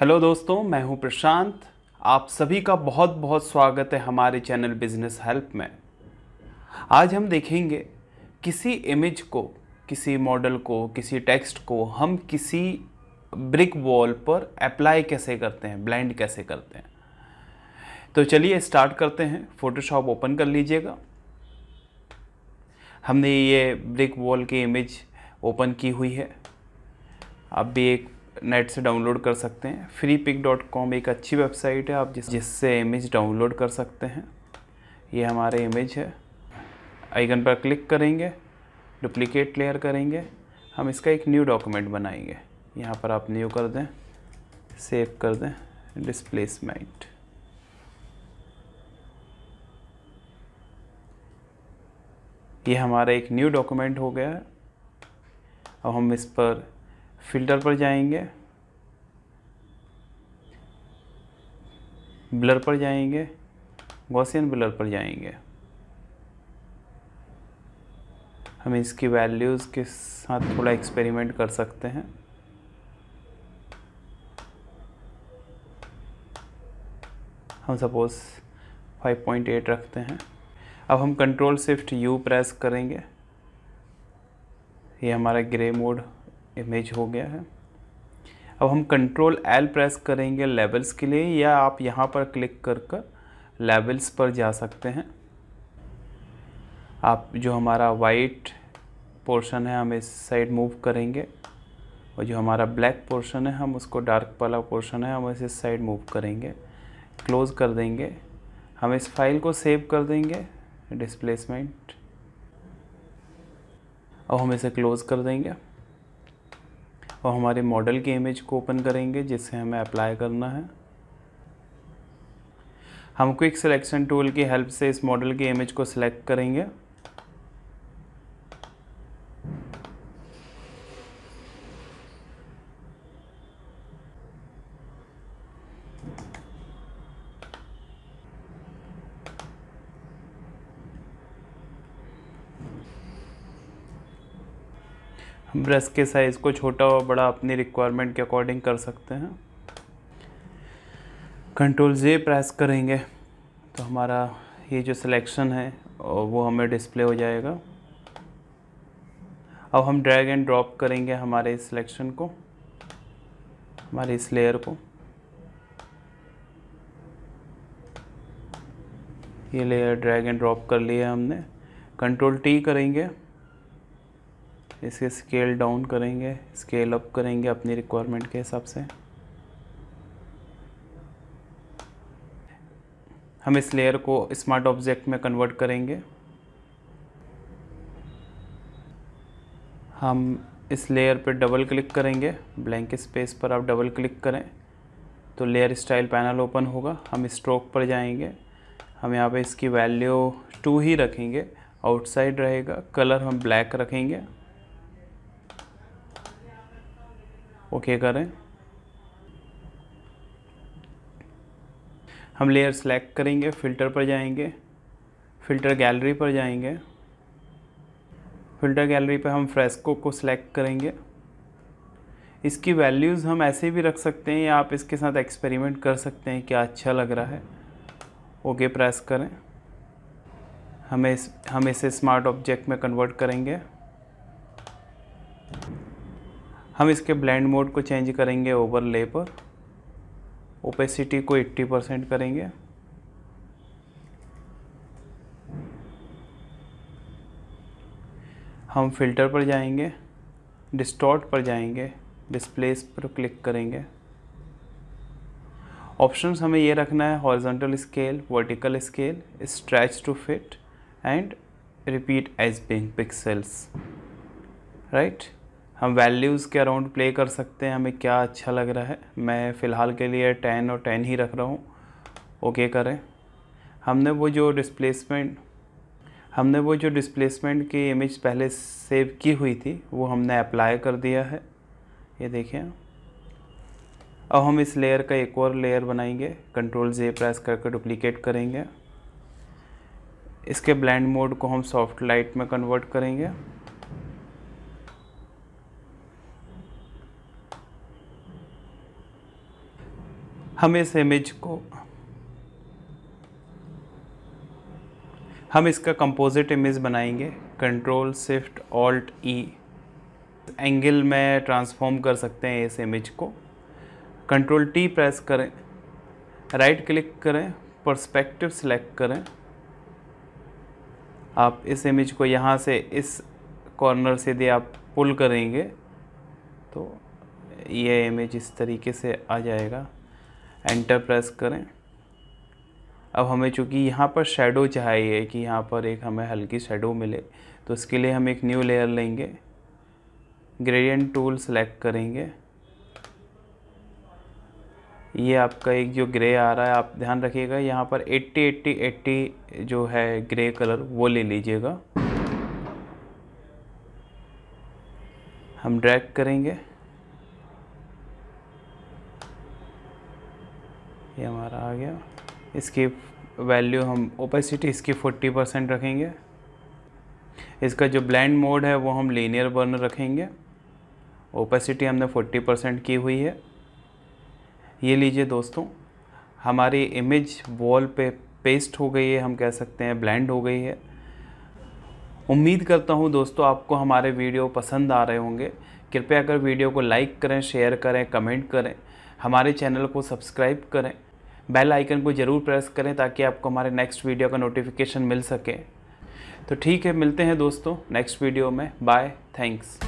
hello दोस्तों मैं हूं प्रशांत आप सभी का बहुत बहुत स्वागत है हमारे चैनल बिजनेस हेल्प में आज हम देखेंगे किसी इमेज को किसी मॉडल को किसी टेक्स्ट को हम किसी ब्रिक वॉल पर अप्लाई कैसे करते हैं ब्लेंड कैसे करते हैं तो चलिए स्टार्ट करते हैं फोटोशॉप ओपन कर लीजिएगा हमने ये ब्रिक वॉल की इमेज ओपन की हुई है अब भी एक नेट से डाउनलोड कर सकते हैं फ्री पिक डॉट कॉम एक अच्छी वेबसाइट है आप जिस जिससे इमेज डाउनलोड कर सकते हैं ये हमारे इमेज है आइकन पर क्लिक करेंगे डुप्लीकेट लेयर करेंगे हम इसका एक न्यू डॉक्यूमेंट बनाएंगे यहाँ पर आप न्यू कर दें सेव कर दें डिस्प्लेसमेंट ये हमारा एक न्यू डॉक्यूमेंट हो गया है अब हम इस पर फिल्टर पर जाएंगे ब्लर पर जाएंगे गौसियन ब्लर पर जाएंगे हम इसकी वैल्यूज़ के साथ थोड़ा एक्सपेरिमेंट कर सकते हैं हम सपोज़ 5.8 रखते हैं अब हम कंट्रोल शिफ्ट यू प्रेस करेंगे ये हमारा ग्रे मोड इमेज हो गया है अब हम कंट्रोल एल प्रेस करेंगे लेवल्स के लिए या आप यहाँ पर क्लिक कर कर लेवल्स पर जा सकते हैं आप जो हमारा वाइट पोर्शन है हम इस साइड मूव करेंगे और जो हमारा ब्लैक पोर्शन है हम उसको डार्क वाला पोर्शन है हम इसे इस साइड मूव करेंगे क्लोज़ कर देंगे हम इस फाइल को सेव कर देंगे डिस्प्लेसमेंट और हम इसे क्लोज़ कर देंगे और हमारे मॉडल की इमेज को ओपन करेंगे जिसे हमें अप्लाई करना है हम क्विक सिलेक्शन टूल की हेल्प से इस मॉडल की इमेज को सिलेक्ट करेंगे ब्रश के साइज़ को छोटा और बड़ा अपनी रिक्वायरमेंट के अकॉर्डिंग कर सकते हैं कंट्रोल जे प्रेस करेंगे तो हमारा ये जो सिलेक्शन है वो हमें डिस्प्ले हो जाएगा अब हम ड्रैग एंड ड्रॉप करेंगे हमारे इस सिलेक्शन को हमारे इस लेयर को ये लेयर ड्रैग एंड ड्रॉप कर लिया हमने कंट्रोल टी करेंगे इसे स्केल डाउन करेंगे स्केल अप करेंगे अपनी रिक्वायरमेंट के हिसाब से हम इस लेयर को स्मार्ट ऑब्जेक्ट में कन्वर्ट करेंगे हम इस लेयर पर डबल क्लिक करेंगे ब्लैंक स्पेस पर आप डबल क्लिक करें तो लेयर स्टाइल पैनल ओपन होगा हम स्ट्रोक पर जाएंगे हम यहाँ पे इसकी वैल्यू टू ही रखेंगे आउटसाइड रहेगा कलर हम ब्लैक रखेंगे ओके okay करें हम लेयर सेलेक्ट करेंगे फ़िल्टर पर जाएंगे फ़िल्टर गैलरी पर जाएंगे फ़िल्टर गैलरी पर हम फ्रेस्को को सिलेक्ट करेंगे इसकी वैल्यूज़ हम ऐसे भी रख सकते हैं या आप इसके साथ एक्सपेरिमेंट कर सकते हैं क्या अच्छा लग रहा है ओके okay प्रेस करें हमें इस हम इसे स्मार्ट ऑब्जेक्ट में कन्वर्ट करेंगे हम इसके ब्लेंड मोड को चेंज करेंगे ओवरले पर ओपेसिटी को 80 परसेंट करेंगे हम फिल्टर पर जाएंगे डिस्टॉर्ट पर जाएंगे डिस्प्लेस पर क्लिक करेंगे ऑप्शंस हमें ये रखना है horizontal scale vertical scale stretch to fit and repeat edge being pixels right हम वैल्यूज़ के अराउंड प्ले कर सकते हैं हमें क्या अच्छा लग रहा है मैं फ़िलहाल के लिए टेन और टेन ही रख रहा हूँ ओके करें हमने वो जो डिस्प्लेसमेंट हमने वो जो डिस्प्लेसमेंट की इमेज पहले सेव की हुई थी वो हमने अप्लाई कर दिया है ये देखें अब हम इस लेयर का एक और लेयर बनाएंगे कंट्रोल जे प्रेस करके डुप्लीकेट करेंगे इसके ब्लेंड मोड को हम सॉफ्ट लाइट में कन्वर्ट करेंगे हम इस इमेज को हम इसका कंपोजिट इमेज बनाएंगे control shift alt E angle में ट्रांसफॉर्म कर सकते हैं इस इमेज को कंट्रोल टी प्रेस करें राइट क्लिक करें परस्पेक्टिव सेलेक्ट करें आप इस इमेज को यहाँ से इस कॉर्नर से यदि आप पुल करेंगे तो ये इमेज इस तरीके से आ जाएगा एंटर प्रेस करें अब हमें चूँकि यहाँ पर शेडो चाहिए कि यहाँ पर एक हमें हल्की शेडो मिले तो उसके लिए हम एक न्यू लेयर लेंगे ग्रेडियंट टूल सेलेक्ट करेंगे ये आपका एक जो ग्रे आ रहा है आप ध्यान रखिएगा यहाँ पर 80 80 80 जो है ग्रे कलर वो ले लीजिएगा हम ड्रैग करेंगे ये हमारा आ गया इसकी वैल्यू हम ओपेसिटी इसकी 40 परसेंट रखेंगे इसका जो ब्लेंड मोड है वो हम लीनियर बर्न रखेंगे ओपेसिटी हमने 40 परसेंट की हुई है ये लीजिए दोस्तों हमारी इमेज वॉल पे पेस्ट हो गई है हम कह सकते हैं ब्लेंड हो गई है उम्मीद करता हूँ दोस्तों आपको हमारे वीडियो पसंद आ रहे होंगे कृपया कर वीडियो को लाइक करें शेयर करें कमेंट करें हमारे चैनल को सब्सक्राइब करें बेल आइकन को ज़रूर प्रेस करें ताकि आपको हमारे नेक्स्ट वीडियो का नोटिफिकेशन मिल सके तो ठीक है मिलते हैं दोस्तों नेक्स्ट वीडियो में बाय थैंक्स